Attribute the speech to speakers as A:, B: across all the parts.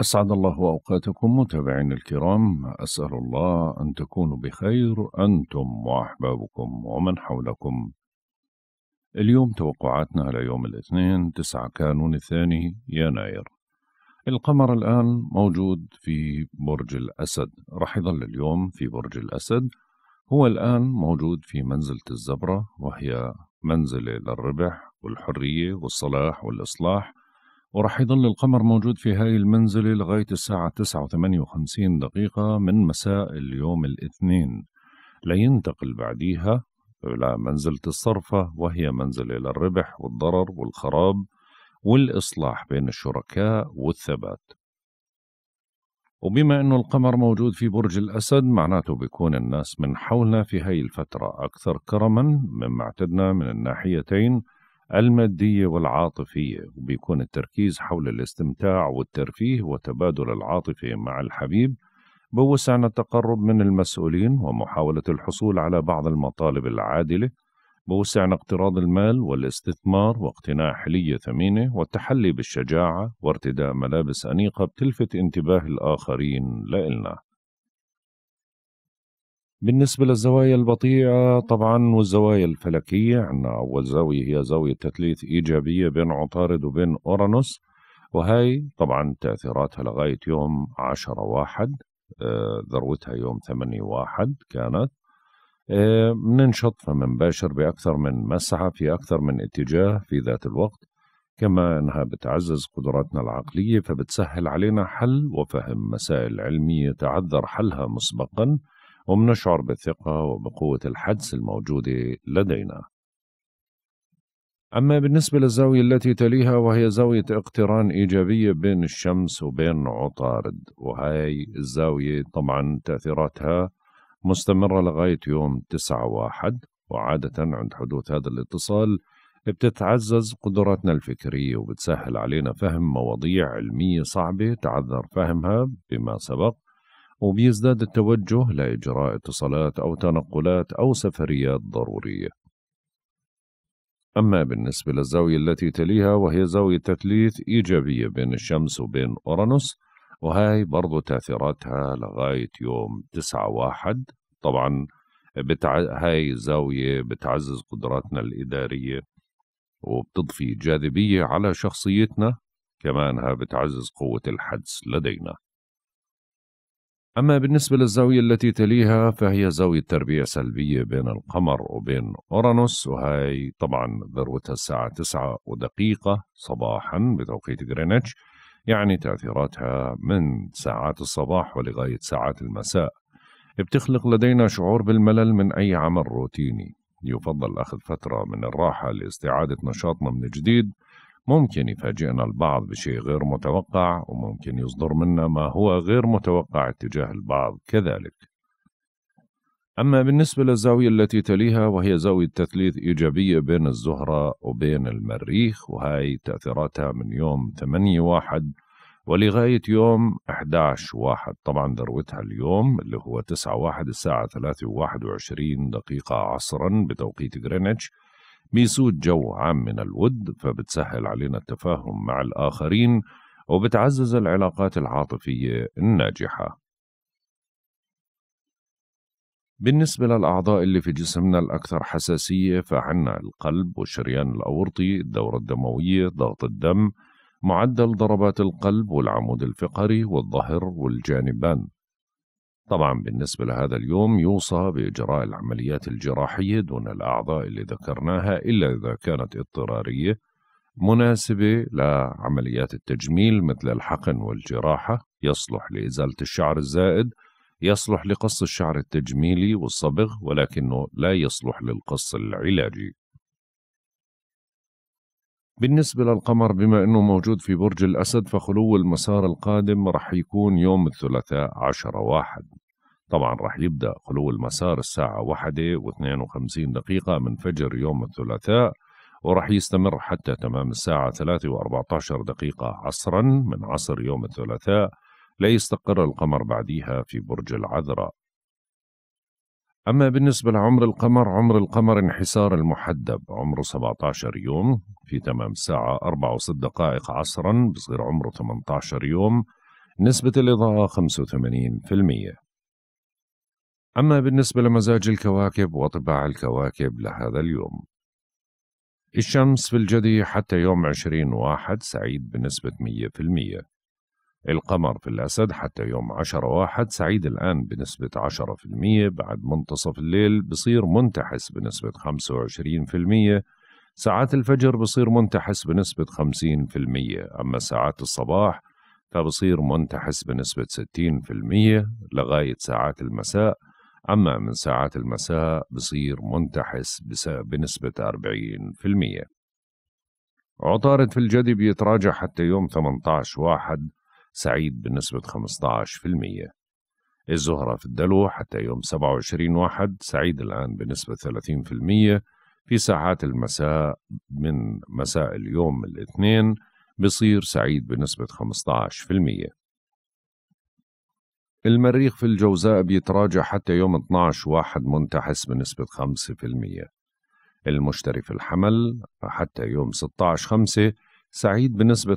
A: أسعد الله أوقاتكم متابعين الكرام أسأل الله أن تكونوا بخير أنتم وأحبابكم ومن حولكم اليوم توقعاتنا على يوم الاثنين تسعة كانون الثاني يناير القمر الآن موجود في برج الأسد رح يظل اليوم في برج الأسد هو الآن موجود في منزلة الزبرة وهي منزلة للربح والحرية والصلاح والإصلاح ورح يضل القمر موجود في هاي المنزلة لغاية الساعة 9 و58 دقيقة من مساء اليوم الاثنين لينتقل بعديها إلى منزلة الصرفة وهي منزلة للربح والضرر والخراب والإصلاح بين الشركاء والثبات وبما أنه القمر موجود في برج الأسد معناته بيكون الناس من حولنا في هاي الفترة أكثر كرما مما اعتدنا من الناحيتين المادية والعاطفية وبيكون التركيز حول الاستمتاع والترفيه وتبادل العاطفة مع الحبيب بوسعنا التقرب من المسؤولين ومحاولة الحصول على بعض المطالب العادلة بوسعنا اقتراض المال والاستثمار واقتناء حلية ثمينة والتحلي بالشجاعة وارتداء ملابس أنيقة بتلفت انتباه الآخرين لإلنا بالنسبة للزوايا البطيئة طبعا والزوايا الفلكية عندنا أول زاوية هي زاوية تثليث إيجابية بين عطارد وبين أورانوس وهي طبعا تأثيراتها لغاية يوم عشرة واحد آه، ذروتها يوم ثمانية واحد كانت بننشط آه، فمنباشر بأكثر من مسعى في أكثر من اتجاه في ذات الوقت كما أنها بتعزز قدراتنا العقلية فبتسهل علينا حل وفهم مسائل علمية تعذر حلها مسبقاً وبنشعر بالثقة وبقوة الحدس الموجودة لدينا أما بالنسبة للزاوية التي تليها وهي زاوية اقتران إيجابية بين الشمس وبين عطارد وهي الزاوية طبعا تأثيراتها مستمرة لغاية يوم 9 واحد وعادة عند حدوث هذا الاتصال بتتعزز قدراتنا الفكرية وبتسهل علينا فهم مواضيع علمية صعبة تعذر فهمها بما سبق وبيزداد التوجه لإجراء اتصالات أو تنقلات أو سفريات ضرورية أما بالنسبة للزاوية التي تليها وهي زاوية تثليث إيجابية بين الشمس وبين أورانوس وهاي برضو تأثيراتها لغاية يوم تسعة واحد طبعا بتع... هاي الزاوية بتعزز قدراتنا الإدارية وبتضفي جاذبية على شخصيتنا كمان بتعزز قوة الحدس لدينا أما بالنسبة للزاوية التي تليها فهي زاوية تربية سلبية بين القمر وبين أورانوس وهي طبعا ذروتها الساعة تسعة ودقيقة صباحا بتوقيت غرينتش يعني تأثيراتها من ساعات الصباح ولغاية ساعات المساء بتخلق لدينا شعور بالملل من أي عمل روتيني يفضل أخذ فترة من الراحة لاستعادة نشاطنا من جديد ممكن يفاجئنا البعض بشيء غير متوقع وممكن يصدر منا ما هو غير متوقع اتجاه البعض كذلك أما بالنسبة للزاوية التي تليها وهي زاوية تثليث إيجابية بين الزهرة وبين المريخ وهي تأثيراتها من يوم 8 واحد ولغاية يوم 11 واحد طبعا ذروتها اليوم اللي هو 9 واحد الساعة 3 و21 دقيقة عصرا بتوقيت غرينتش بيسود جو عام من الود فبتسهل علينا التفاهم مع الآخرين وبتعزز العلاقات العاطفية الناجحة بالنسبة للأعضاء اللي في جسمنا الأكثر حساسية فعنا القلب والشريان الأورطي الدورة الدموية ضغط الدم معدل ضربات القلب والعمود الفقري والظهر والجانبان طبعا بالنسبة لهذا اليوم يوصى بإجراء العمليات الجراحية دون الأعضاء اللي ذكرناها إلا إذا كانت اضطرارية مناسبة لعمليات التجميل مثل الحقن والجراحة يصلح لإزالة الشعر الزائد يصلح لقص الشعر التجميلي والصبغ ولكنه لا يصلح للقص العلاجي بالنسبة للقمر بما أنه موجود في برج الأسد فخلو المسار القادم رح يكون يوم الثلاثاء عشرة واحد طبعا رح يبدأ خلو المسار الساعة واحدة واثنين وخمسين دقيقة من فجر يوم الثلاثاء ورح يستمر حتى تمام الساعة ثلاثة وأربعة عشر دقيقة عصرا من عصر يوم الثلاثاء ليستقر القمر بعديها في برج العذراء أما بالنسبة لعمر القمر عمر القمر انحسار المحدب عمره 17 يوم في تمام ساعة 4 و6 دقائق عصرا بصغير عمره 18 يوم نسبة الإضاءة 85% أما بالنسبة لمزاج الكواكب وطباع الكواكب لهذا اليوم الشمس في الجدي حتى يوم 20 واحد سعيد بنسبة 100% القمر في الأسد حتى يوم عشرة واحد سعيد الآن بنسبة عشرة في المية بعد منتصف الليل بصير منتحس بنسبة خمسة وعشرين في المية ساعات الفجر بصير منتحس بنسبة خمسين في المية أما ساعات الصباح فبصير منتحس بنسبة ستين في المية لغاية ساعات المساء أما من ساعات المساء بصير منتحس بنسبة أربعين في المية عطارد في الجدي بيتراجع حتى يوم 18 واحد سعيد بنسبة 15% الزهرة في الدلو حتى يوم 27 واحد سعيد الآن بنسبة 30% في ساعات المساء من مساء اليوم الاثنين بصير سعيد بنسبة 15% المريخ في الجوزاء بيتراجع حتى يوم 12 واحد منتحس بنسبة 5% المشتري في الحمل حتى يوم 16 خمسة سعيد بنسبة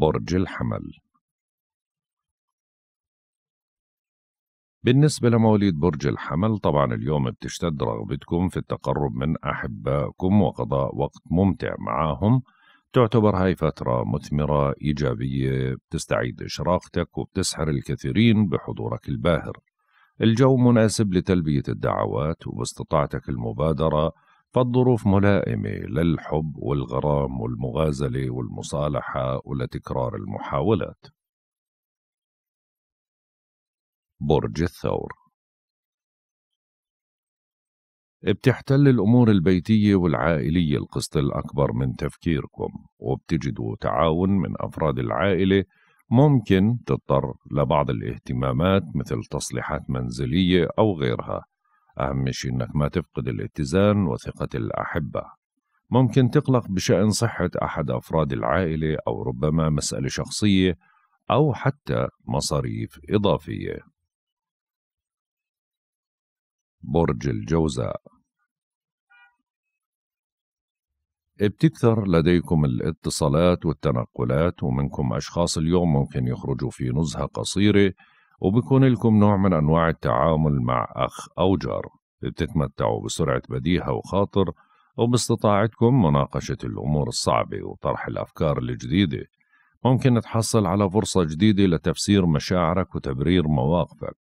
A: برج الحمل بالنسبة لمواليد برج الحمل طبعا اليوم بتشتد رغبتكم في التقرب من أحبائكم وقضاء وقت ممتع معاهم تعتبر هاي فترة مثمرة إيجابية بتستعيد إشراقتك وبتسحر الكثيرين بحضورك الباهر الجو مناسب لتلبية الدعوات وباستطاعتك المبادرة فالظروف ملائمة للحب والغرام والمغازلة والمصالحة ولتكرار المحاولات برج الثور بتحتل الأمور البيتية والعائلية القسط الأكبر من تفكيركم وبتجدوا تعاون من أفراد العائلة ممكن تضطر لبعض الاهتمامات مثل تصليحات منزلية أو غيرها أهم شيء إنك ما تفقد الاتزان وثقة الأحبة ممكن تقلق بشأن صحة أحد أفراد العائلة أو ربما مسألة شخصية أو حتى مصاريف إضافية برج الجوزاء بتكثر لديكم الاتصالات والتنقلات ومنكم أشخاص اليوم ممكن يخرجوا في نزهة قصيرة وبكون لكم نوع من أنواع التعامل مع أخ أو جار بتتمتعوا بسرعة بديهة وخاطر وباستطاعتكم مناقشة الأمور الصعبة وطرح الأفكار الجديدة ممكن تحصل على فرصة جديدة لتفسير مشاعرك وتبرير مواقفك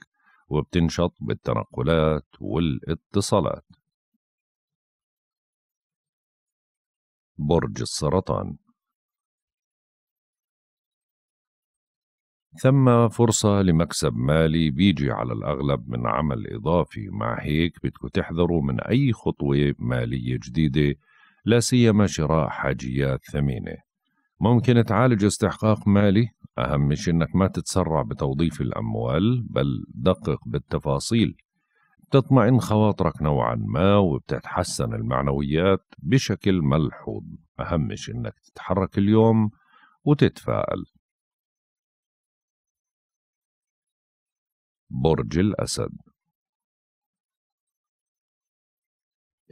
A: وبتنشط بالتنقلات والاتصالات برج السرطان ثم فرصة لمكسب مالي بيجي على الأغلب من عمل إضافي مع هيك بدكم تحذروا من أي خطوة مالية جديدة لا سيما شراء حاجيات ثمينة ممكن تعالج استحقاق مالي أهم مش أنك ما تتسرع بتوظيف الأموال بل دقق بالتفاصيل تطمئن خواطرك نوعا ما وبتتحسن المعنويات بشكل ملحوظ أهم مش أنك تتحرك اليوم وتتفائل برج الأسد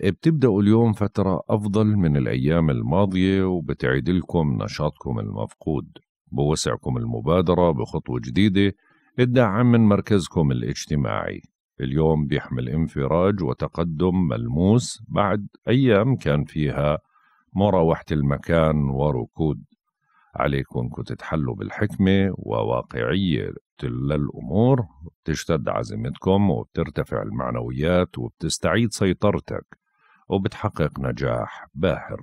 A: بتبدأوا اليوم فترة أفضل من الأيام الماضية وبتعيد لكم نشاطكم المفقود بوسعكم المبادرة بخطوة جديدة الدعم من مركزكم الاجتماعي اليوم بيحمل انفراج وتقدم ملموس بعد أيام كان فيها مراوحة المكان وركود عليكم تتحلوا بالحكمة وواقعية للأمور بتشتد عزيمتكم وبترتفع المعنويات وبتستعيد سيطرتك وبتحقق نجاح باهر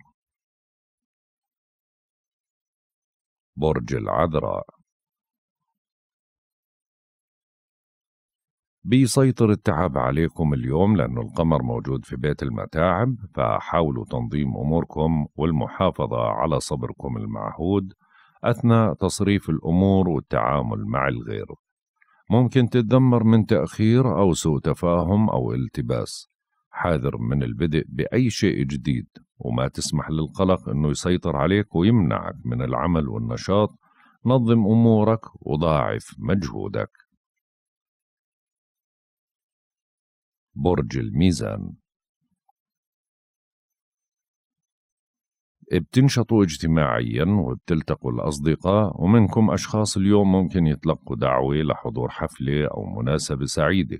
A: برج العذراء بيسيطر التعب عليكم اليوم لأنه القمر موجود في بيت المتاعب فحاولوا تنظيم أموركم والمحافظة على صبركم المعهود أثناء تصريف الأمور والتعامل مع الغير ممكن تتدمر من تأخير أو سوء تفاهم أو التباس حاذر من البدء بأي شيء جديد وما تسمح للقلق أنه يسيطر عليك ويمنعك من العمل والنشاط نظم أمورك وضاعف مجهودك برج الميزان بتنشطوا اجتماعيا وبتلتقوا الأصدقاء ومنكم أشخاص اليوم ممكن يتلقوا دعوة لحضور حفلة أو مناسبة سعيدة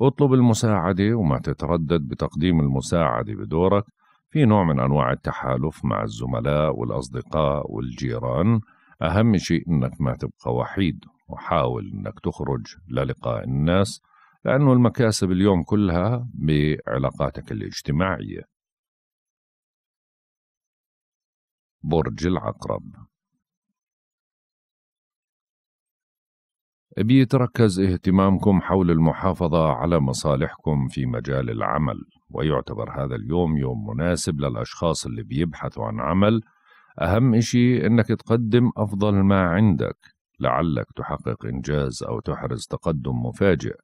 A: اطلب المساعدة وما تتردد بتقديم المساعدة بدورك في نوع من أنواع التحالف مع الزملاء والأصدقاء والجيران أهم شيء أنك ما تبقى وحيد وحاول أنك تخرج للقاء الناس لأنه المكاسب اليوم كلها بعلاقاتك الاجتماعية برج العقرب بيتركز اهتمامكم حول المحافظة على مصالحكم في مجال العمل ويعتبر هذا اليوم يوم مناسب للأشخاص اللي بيبحثوا عن عمل أهم إشي إنك تقدم أفضل ما عندك لعلك تحقق إنجاز أو تحرز تقدم مفاجئ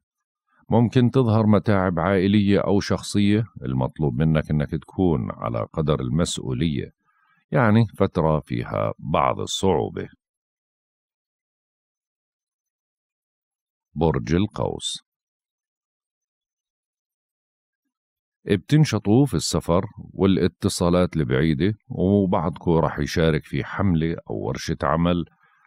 A: ممكن تظهر متاعب عائلية أو شخصية المطلوب منك إنك تكون على قدر المسؤولية يعني فترة فيها بعض الصعوبة برج القوس بتنشطوا في السفر والاتصالات البعيدة وبعضكم رح يشارك في حملة أو ورشة عمل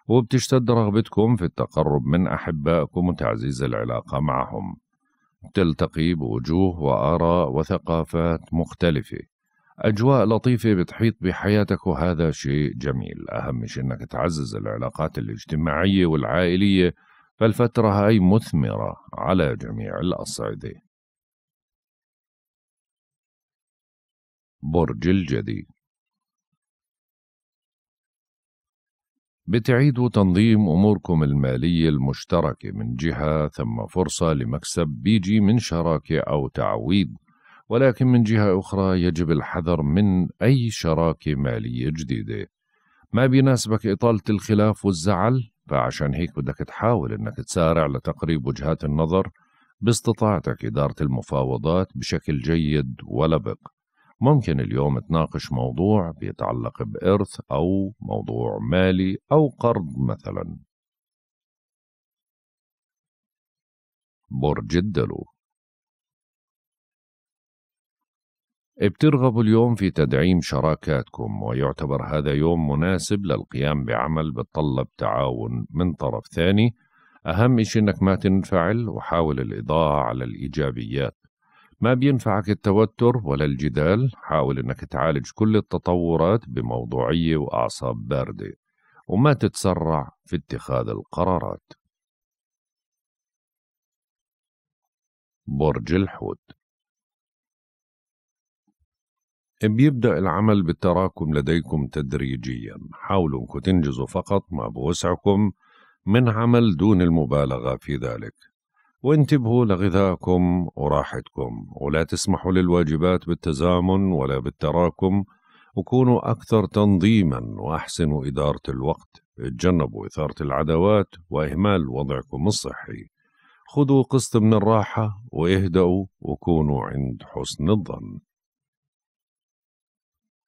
A: وبتشتد رغبتكم في التقرب من أحبائكم وتعزيز العلاقة معهم تلتقي بوجوه وآراء وثقافات مختلفة أجواء لطيفة بتحيط بحياتك وهذا شيء جميل أهم شيء أنك تعزز العلاقات الاجتماعية والعائلية فالفترة هاي مثمرة على جميع الأصعدة برج الجدي بتعيدوا تنظيم أموركم المالية المشتركة من جهة ثم فرصة لمكسب بيجي من شراكة أو تعويض ولكن من جهة أخرى يجب الحذر من أي شراكة مالية جديدة ما بيناسبك إطالة الخلاف والزعل فعشان هيك بدك تحاول أنك تسارع لتقريب وجهات النظر باستطاعتك إدارة المفاوضات بشكل جيد ولبق ممكن اليوم تناقش موضوع بيتعلق بإرث أو موضوع مالي أو قرض مثلا برج الدلو بترغبوا اليوم في تدعيم شراكاتكم ويعتبر هذا يوم مناسب للقيام بعمل بتطلب تعاون من طرف ثاني أهم إشي إنك ما تنفعل وحاول الإضاءة على الإيجابيات ما بينفعك التوتر ولا الجدال حاول إنك تعالج كل التطورات بموضوعية وأعصاب باردة وما تتسرع في اتخاذ القرارات برج الحوت بيبدأ العمل بالتراكم لديكم تدريجيا حاولوا أنكم تنجزوا فقط ما بوسعكم من عمل دون المبالغة في ذلك وانتبهوا لغذائكم وراحتكم ولا تسمحوا للواجبات بالتزامن ولا بالتراكم وكونوا أكثر تنظيما وأحسنوا إدارة الوقت اتجنبوا إثارة العداوات وإهمال وضعكم الصحي خذوا قسط من الراحة واهدأوا وكونوا عند حسن الظن